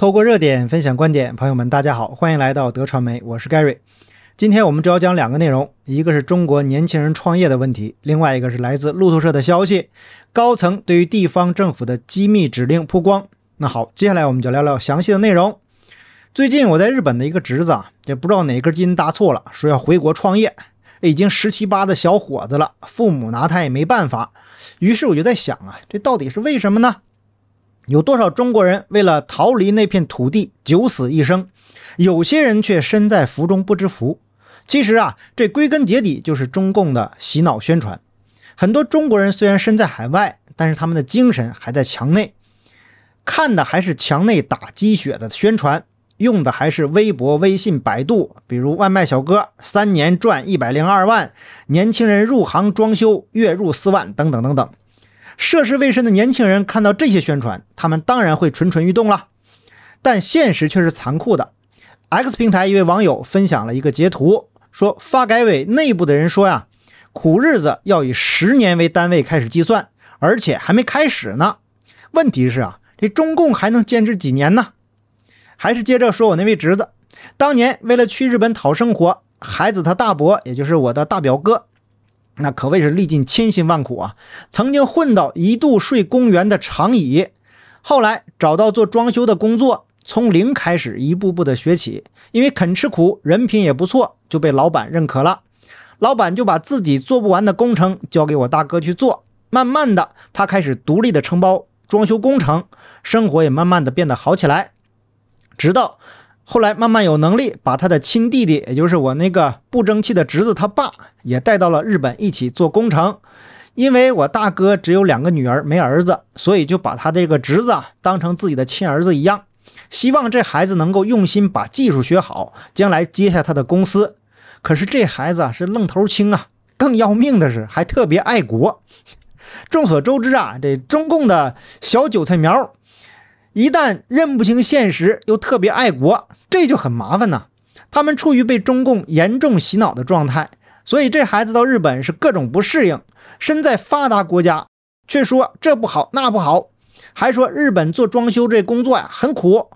透过热点分享观点，朋友们，大家好，欢迎来到德传媒，我是 Gary。今天我们主要讲两个内容，一个是中国年轻人创业的问题，另外一个是来自路透社的消息，高层对于地方政府的机密指令曝光。那好，接下来我们就聊聊详细的内容。最近我在日本的一个侄子啊，也不知道哪根筋搭错了，说要回国创业，已经十七八的小伙子了，父母拿他也没办法。于是我就在想啊，这到底是为什么呢？有多少中国人为了逃离那片土地九死一生？有些人却身在福中不知福。其实啊，这归根结底就是中共的洗脑宣传。很多中国人虽然身在海外，但是他们的精神还在墙内，看的还是墙内打鸡血的宣传，用的还是微博、微信、百度，比如外卖小哥三年赚一百零二万，年轻人入行装修月入四万，等等等等。涉世未深的年轻人看到这些宣传，他们当然会蠢蠢欲动了。但现实却是残酷的。X 平台一位网友分享了一个截图，说发改委内部的人说呀，苦日子要以十年为单位开始计算，而且还没开始呢。问题是啊，这中共还能坚持几年呢？还是接着说，我那位侄子，当年为了去日本讨生活，孩子他大伯也就是我的大表哥。那可谓是历尽千辛万苦啊！曾经混到一度睡公园的长椅，后来找到做装修的工作，从零开始一步步的学起。因为肯吃苦，人品也不错，就被老板认可了。老板就把自己做不完的工程交给我大哥去做。慢慢的，他开始独立的承包装修工程，生活也慢慢的变得好起来。直到，后来慢慢有能力，把他的亲弟弟，也就是我那个不争气的侄子，他爸也带到了日本一起做工程。因为我大哥只有两个女儿没儿子，所以就把他这个侄子啊当成自己的亲儿子一样，希望这孩子能够用心把技术学好，将来接下他的公司。可是这孩子是愣头青啊，更要命的是还特别爱国。众所周知啊，这中共的小韭菜苗，一旦认不清现实，又特别爱国。这就很麻烦呐，他们处于被中共严重洗脑的状态，所以这孩子到日本是各种不适应。身在发达国家，却说这不好那不好，还说日本做装修这工作呀很苦。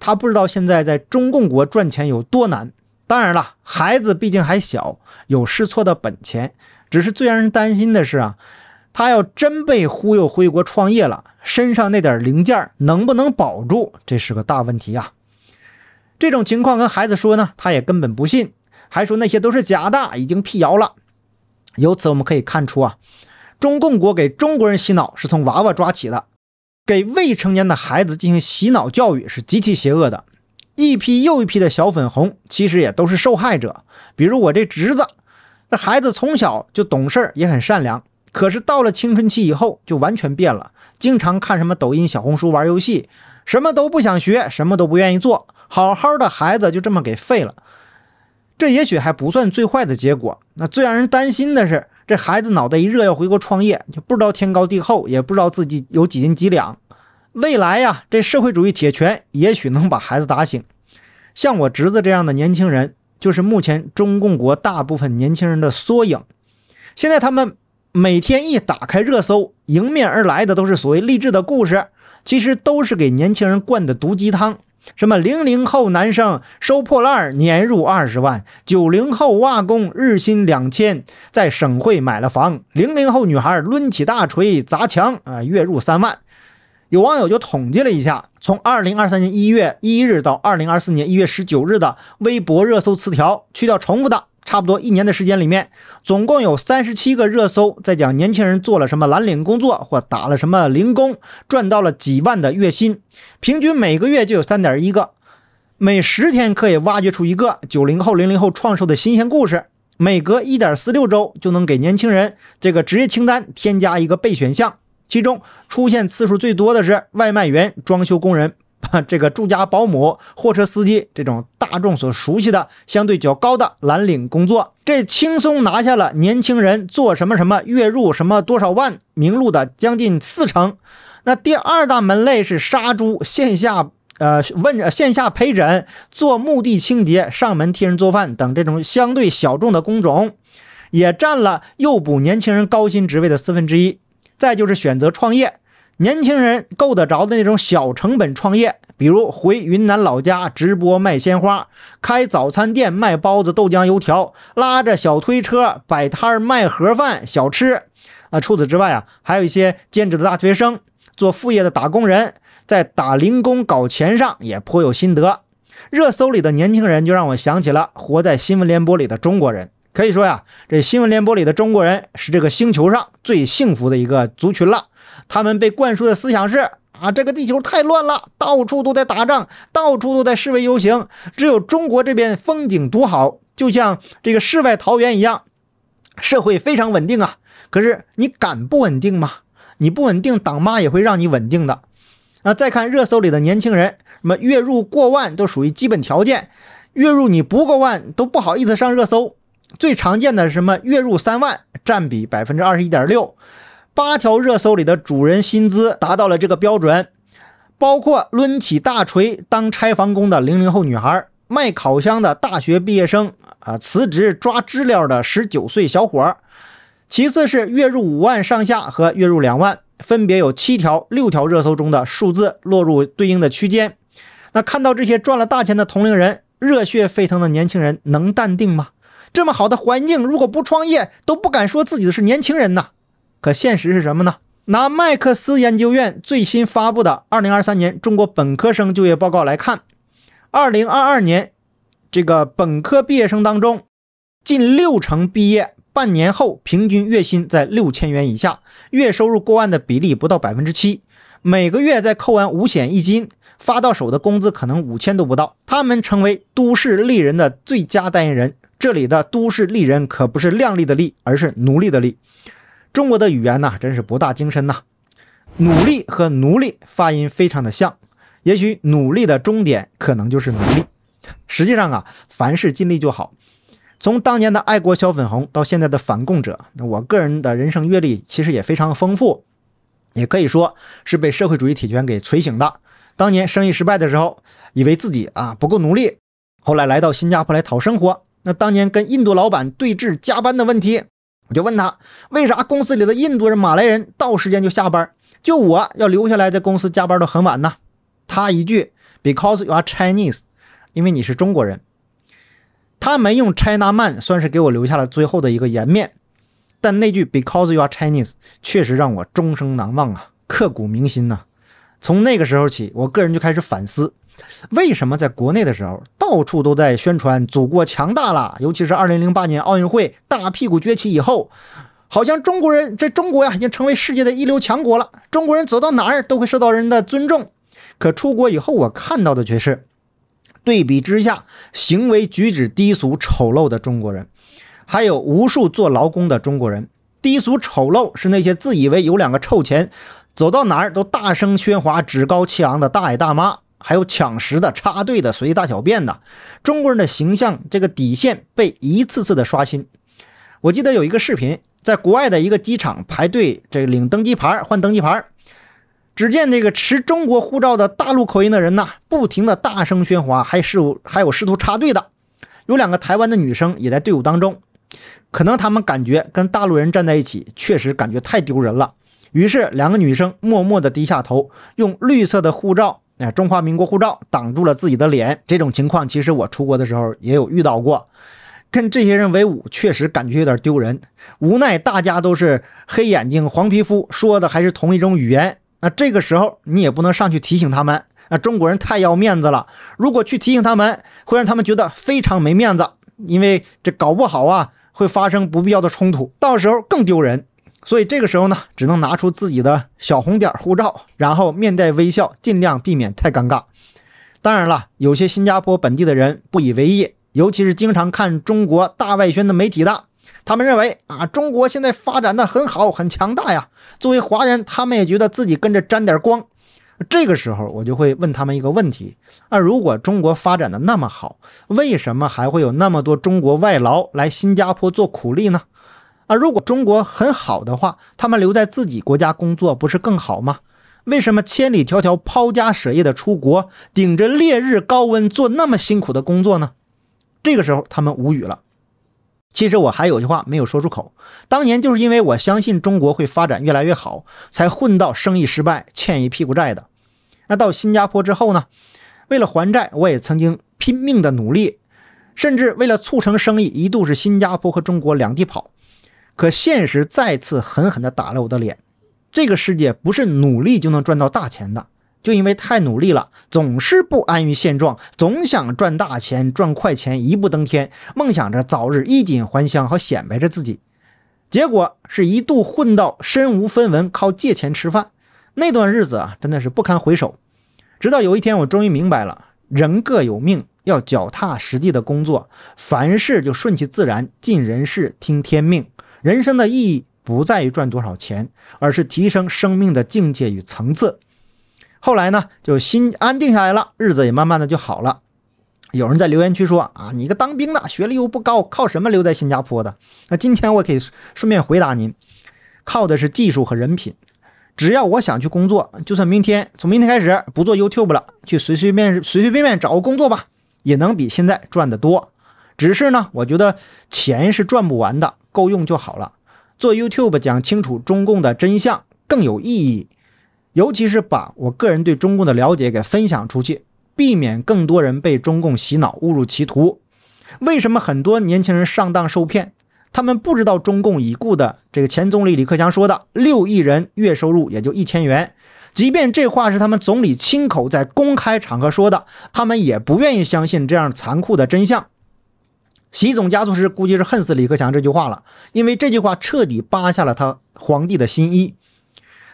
他不知道现在在中共国赚钱有多难。当然了，孩子毕竟还小，有试错的本钱。只是最让人担心的是啊，他要真被忽悠回国创业了，身上那点零件能不能保住，这是个大问题啊。这种情况跟孩子说呢，他也根本不信，还说那些都是假的，已经辟谣了。由此我们可以看出啊，中共国给中国人洗脑是从娃娃抓起的，给未成年的孩子进行洗脑教育是极其邪恶的。一批又一批的小粉红其实也都是受害者，比如我这侄子，那孩子从小就懂事，也很善良，可是到了青春期以后就完全变了，经常看什么抖音、小红书、玩游戏，什么都不想学，什么都不愿意做。好好的孩子就这么给废了，这也许还不算最坏的结果。那最让人担心的是，这孩子脑袋一热要回国创业，就不知道天高地厚，也不知道自己有几斤几两。未来呀，这社会主义铁拳也许能把孩子打醒。像我侄子这样的年轻人，就是目前中共国大部分年轻人的缩影。现在他们每天一打开热搜，迎面而来的都是所谓励志的故事，其实都是给年轻人灌的毒鸡汤。什么零零后男生收破烂年入二十万，九零后瓦工日薪两千，在省会买了房，零零后女孩抡起大锤砸墙啊，月入三万。有网友就统计了一下，从二零二三年一月一日到二零二四年一月十九日的微博热搜词条，去掉重复的。差不多一年的时间里面，总共有三十七个热搜在讲年轻人做了什么蓝领工作或打了什么零工，赚到了几万的月薪，平均每个月就有三点一个，每十天可以挖掘出一个九零后、零零后创收的新鲜故事，每隔一点四六周就能给年轻人这个职业清单添加一个备选项。其中出现次数最多的是外卖员、装修工人、这个住家保姆、货车司机这种。大众所熟悉的相对较高的蓝领工作，这轻松拿下了年轻人做什么什么月入什么多少万名录的将近四成。那第二大门类是杀猪、线下呃问、线下陪诊、做墓地清洁、上门替人做饭等这种相对小众的工种，也占了诱捕年轻人高薪职位的四分之一。再就是选择创业。年轻人够得着的那种小成本创业，比如回云南老家直播卖鲜花，开早餐店卖包子、豆浆、油条，拉着小推车摆摊卖盒饭小吃。啊，除此之外啊，还有一些兼职的大学生，做副业的打工人，在打零工搞钱上也颇有心得。热搜里的年轻人，就让我想起了活在新闻联播里的中国人。可以说呀，这新闻联播里的中国人是这个星球上最幸福的一个族群了。他们被灌输的思想是：啊，这个地球太乱了，到处都在打仗，到处都在示威游行，只有中国这边风景独好，就像这个世外桃源一样，社会非常稳定啊。可是你敢不稳定吗？你不稳定，党妈也会让你稳定的。那再看热搜里的年轻人，什么月入过万都属于基本条件，月入你不过万都不好意思上热搜。最常见的什么月入三万，占比百分之二十一点六。八条热搜里的主人薪资达到了这个标准，包括抡起大锤当拆房工的零零后女孩，卖烤箱的大学毕业生，啊，辞职抓知了的十九岁小伙。其次是月入五万上下和月入两万，分别有七条、六条热搜中的数字落入对应的区间。那看到这些赚了大钱的同龄人，热血沸腾的年轻人能淡定吗？这么好的环境，如果不创业都不敢说自己的是年轻人呐。可现实是什么呢？拿麦克斯研究院最新发布的《二零二三年中国本科生就业报告》来看，二零二二年这个本科毕业生当中，近六成毕业半年后平均月薪在六千元以下，月收入过万的比例不到百分之七，每个月在扣完五险一金发到手的工资可能五千都不到。他们成为都市丽人的最佳代言人，这里的都市丽人可不是靓丽的丽，而是奴隶的丽。中国的语言呢，真是博大精深呐！努力和奴隶发音非常的像，也许努力的终点可能就是奴隶。实际上啊，凡事尽力就好。从当年的爱国小粉红到现在的反共者，那我个人的人生阅历其实也非常丰富，也可以说是被社会主义铁拳给锤醒的。当年生意失败的时候，以为自己啊不够努力，后来来到新加坡来讨生活。那当年跟印度老板对峙加班的问题。我就问他为啥公司里的印度人、马来人到时间就下班，就我要留下来在公司加班到很晚呢？他一句 Because you are Chinese，因为你是中国人，他没用 China man，算是给我留下了最后的一个颜面，但那句 Because you are Chinese 确实让我终生难忘啊，刻骨铭心呐！从那个时候起，我个人就开始反思，为什么在国内的时候。到处都在宣传祖国强大了，尤其是2008年奥运会大屁股崛起以后，好像中国人这中国呀已经成为世界的一流强国了。中国人走到哪儿都会受到人的尊重。可出国以后，我看到的却是对比之下，行为举止低俗丑陋的中国人，还有无数做劳工的中国人。低俗丑陋是那些自以为有两个臭钱，走到哪儿都大声喧哗、趾高气昂的大爷大妈。还有抢食的、插队的、随大小便的，中国人的形象这个底线被一次次的刷新。我记得有一个视频，在国外的一个机场排队，这领登机牌、换登机牌，只见这个持中国护照的大陆口音的人呐，不停的大声喧哗，还试还有试图插队的。有两个台湾的女生也在队伍当中，可能他们感觉跟大陆人站在一起，确实感觉太丢人了。于是两个女生默默地低下头，用绿色的护照。哎，中华民国护照挡住了自己的脸，这种情况其实我出国的时候也有遇到过，跟这些人为伍，确实感觉有点丢人。无奈大家都是黑眼睛、黄皮肤，说的还是同一种语言，那这个时候你也不能上去提醒他们，那中国人太要面子了，如果去提醒他们，会让他们觉得非常没面子，因为这搞不好啊，会发生不必要的冲突，到时候更丢人。所以这个时候呢，只能拿出自己的小红点儿护照，然后面带微笑，尽量避免太尴尬。当然了，有些新加坡本地的人不以为意，尤其是经常看中国大外宣的媒体的，他们认为啊，中国现在发展的很好，很强大呀。作为华人，他们也觉得自己跟着沾点光。这个时候，我就会问他们一个问题：啊，如果中国发展的那么好，为什么还会有那么多中国外劳来新加坡做苦力呢？而如果中国很好的话，他们留在自己国家工作不是更好吗？为什么千里迢迢抛家舍业的出国，顶着烈日高温做那么辛苦的工作呢？这个时候他们无语了。其实我还有句话没有说出口，当年就是因为我相信中国会发展越来越好，才混到生意失败欠一屁股债的。那到新加坡之后呢？为了还债，我也曾经拼命的努力，甚至为了促成生意，一度是新加坡和中国两地跑。可现实再次狠狠地打了我的脸，这个世界不是努力就能赚到大钱的。就因为太努力了，总是不安于现状，总想赚大钱、赚快钱、一步登天，梦想着早日衣锦还乡，和显摆着自己。结果是一度混到身无分文，靠借钱吃饭。那段日子啊，真的是不堪回首。直到有一天，我终于明白了，人各有命，要脚踏实地的工作，凡事就顺其自然，尽人事，听天命。人生的意义不在于赚多少钱，而是提升生命的境界与层次。后来呢，就心安定下来了，日子也慢慢的就好了。有人在留言区说：“啊，你一个当兵的，学历又不高，靠什么留在新加坡的？”那今天我可以顺便回答您，靠的是技术和人品。只要我想去工作，就算明天从明天开始不做 YouTube 了，去随随便随随便便找个工作吧，也能比现在赚得多。只是呢，我觉得钱是赚不完的，够用就好了。做 YouTube 讲清楚中共的真相更有意义，尤其是把我个人对中共的了解给分享出去，避免更多人被中共洗脑误入歧途。为什么很多年轻人上当受骗？他们不知道中共已故的这个前总理李克强说的“六亿人月收入也就一千元”，即便这话是他们总理亲口在公开场合说的，他们也不愿意相信这样残酷的真相。习总加速时，估计是恨死李克强这句话了，因为这句话彻底扒下了他皇帝的新衣。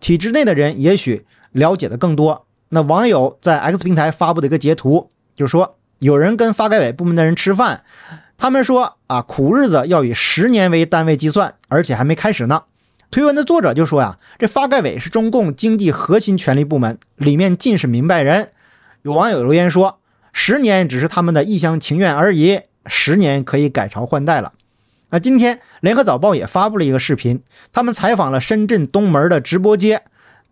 体制内的人也许了解的更多。那网友在 X 平台发布的一个截图，就说有人跟发改委部门的人吃饭，他们说啊，苦日子要以十年为单位计算，而且还没开始呢。推文的作者就说呀，这发改委是中共经济核心权力部门，里面尽是明白人。有网友留言说，十年只是他们的一厢情愿而已。十年可以改朝换代了，那今天联合早报也发布了一个视频，他们采访了深圳东门的直播街。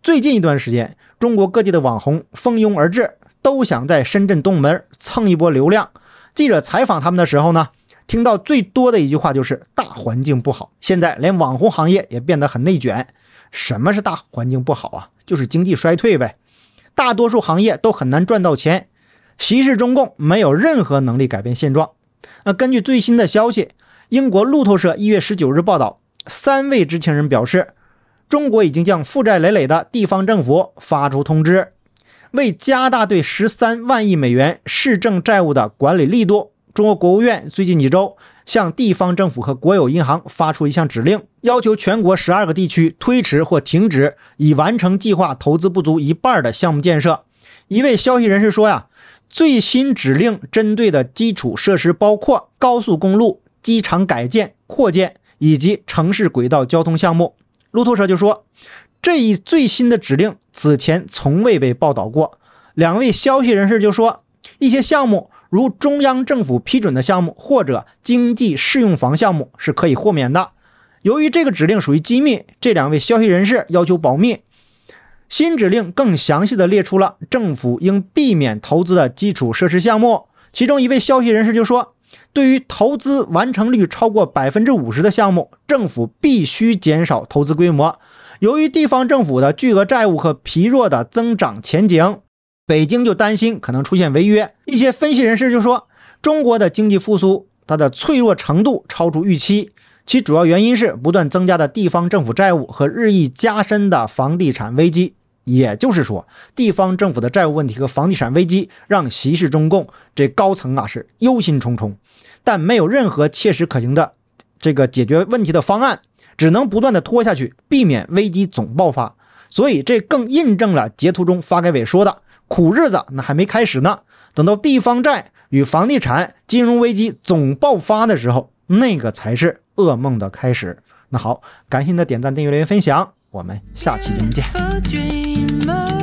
最近一段时间，中国各地的网红蜂拥而至，都想在深圳东门蹭一波流量。记者采访他们的时候呢，听到最多的一句话就是“大环境不好”。现在连网红行业也变得很内卷。什么是大环境不好啊？就是经济衰退呗。大多数行业都很难赚到钱，歧视中共没有任何能力改变现状。那根据最新的消息，英国路透社一月十九日报道，三位知情人表示，中国已经向负债累累的地方政府发出通知，为加大对十三万亿美元市政债务的管理力度，中国国务院最近几周向地方政府和国有银行发出一项指令，要求全国十二个地区推迟或停止已完成计划投资不足一半的项目建设。一位消息人士说呀。最新指令针对的基础设施包括高速公路、机场改建扩建以及城市轨道交通项目。路透社就说，这一最新的指令此前从未被报道过。两位消息人士就说，一些项目如中央政府批准的项目或者经济适用房项目是可以豁免的。由于这个指令属于机密，这两位消息人士要求保密。新指令更详细的列出了政府应避免投资的基础设施项目。其中一位消息人士就说：“对于投资完成率超过百分之五十的项目，政府必须减少投资规模。”由于地方政府的巨额债务和疲弱的增长前景，北京就担心可能出现违约。一些分析人士就说：“中国的经济复苏它的脆弱程度超出预期，其主要原因是不断增加的地方政府债务和日益加深的房地产危机。”也就是说，地方政府的债务问题和房地产危机让习氏中共这高层啊是忧心忡忡，但没有任何切实可行的这个解决问题的方案，只能不断的拖下去，避免危机总爆发。所以这更印证了截图中发改委说的“苦日子那还没开始呢，等到地方债与房地产金融危机总爆发的时候，那个才是噩梦的开始。”那好，感谢您的点赞、订阅、留言、分享。我们下期节目见。